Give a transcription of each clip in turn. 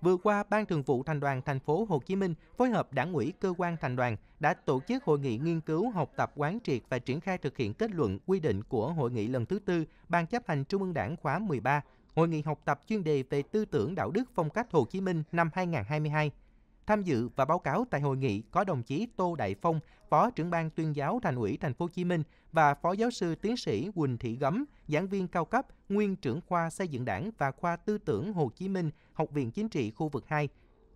vừa qua Ban Thường vụ Thành đoàn Thành phố Hồ Chí Minh phối hợp Đảng ủy cơ quan thành đoàn đã tổ chức hội nghị nghiên cứu, học tập quán triệt và triển khai thực hiện kết luận quy định của hội nghị lần thứ tư Ban chấp hành Trung ương Đảng khóa 13, hội nghị học tập chuyên đề về tư tưởng đạo đức phong cách Hồ Chí Minh năm 2022 Tham dự và báo cáo tại hội nghị có đồng chí Tô Đại Phong, Phó trưởng ban tuyên giáo Thành ủy Thành phố Hồ Chí Minh và Phó giáo sư tiến sĩ Quỳnh Thị Gấm, giảng viên cao cấp, nguyên trưởng khoa xây dựng đảng và khoa tư tưởng Hồ Chí Minh, Học viện Chính trị khu vực 2.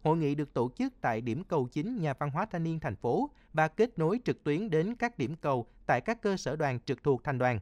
Hội nghị được tổ chức tại điểm cầu chính nhà văn hóa thanh niên thành phố và kết nối trực tuyến đến các điểm cầu tại các cơ sở đoàn trực thuộc thành đoàn.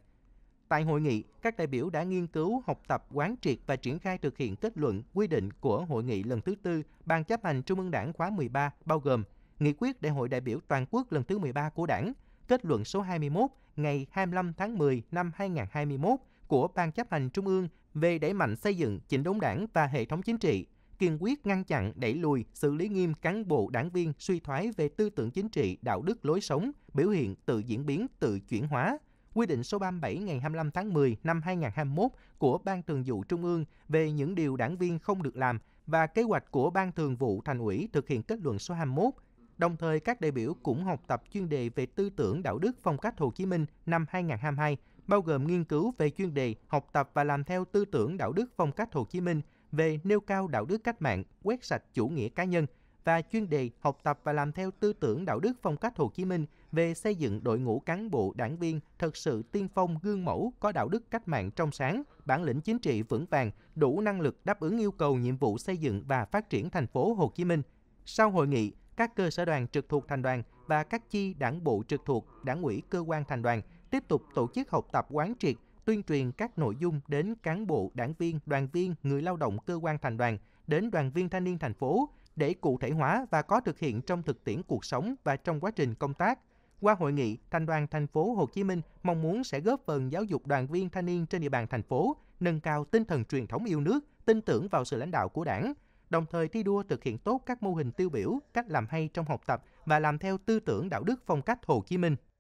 Tại hội nghị, các đại biểu đã nghiên cứu, học tập, quán triệt và triển khai thực hiện kết luận, quy định của hội nghị lần thứ tư Ban chấp hành Trung ương Đảng khóa 13 bao gồm Nghị quyết Đại hội đại biểu toàn quốc lần thứ 13 của Đảng, kết luận số 21 ngày 25 tháng 10 năm 2021 của Ban chấp hành Trung ương về đẩy mạnh xây dựng chỉnh đốn đảng và hệ thống chính trị, kiên quyết ngăn chặn, đẩy lùi, xử lý nghiêm cán bộ đảng viên suy thoái về tư tưởng chính trị, đạo đức lối sống, biểu hiện tự diễn biến, tự chuyển hóa – quy định số 37 ngày 25 tháng 10 năm 2021 của Ban Thường vụ Trung ương về những điều đảng viên không được làm và kế hoạch của Ban Thường vụ Thành ủy thực hiện kết luận số 21. Đồng thời, các đại biểu cũng học tập chuyên đề về tư tưởng đạo đức phong cách Hồ Chí Minh năm 2022, bao gồm nghiên cứu về chuyên đề học tập và làm theo tư tưởng đạo đức phong cách Hồ Chí Minh về nêu cao đạo đức cách mạng, quét sạch chủ nghĩa cá nhân – và chuyên đề học tập và làm theo tư tưởng đạo đức phong cách Hồ Chí Minh về xây dựng đội ngũ cán bộ đảng viên thật sự tiên phong gương mẫu có đạo đức cách mạng trong sáng, bản lĩnh chính trị vững vàng, đủ năng lực đáp ứng yêu cầu nhiệm vụ xây dựng và phát triển thành phố Hồ Chí Minh. Sau hội nghị, các cơ sở đoàn trực thuộc thành đoàn và các chi đảng bộ trực thuộc, đảng ủy cơ quan thành đoàn tiếp tục tổ chức học tập quán triệt, tuyên truyền các nội dung đến cán bộ, đảng viên, đoàn viên, người lao động cơ quan thành đoàn, đến đoàn viên thanh niên thành phố để cụ thể hóa và có thực hiện trong thực tiễn cuộc sống và trong quá trình công tác. Qua hội nghị, thanh đoàn thành phố Hồ Chí Minh mong muốn sẽ góp phần giáo dục đoàn viên thanh niên trên địa bàn thành phố nâng cao tinh thần truyền thống yêu nước, tin tưởng vào sự lãnh đạo của Đảng, đồng thời thi đua thực hiện tốt các mô hình tiêu biểu, cách làm hay trong học tập và làm theo tư tưởng đạo đức phong cách Hồ Chí Minh.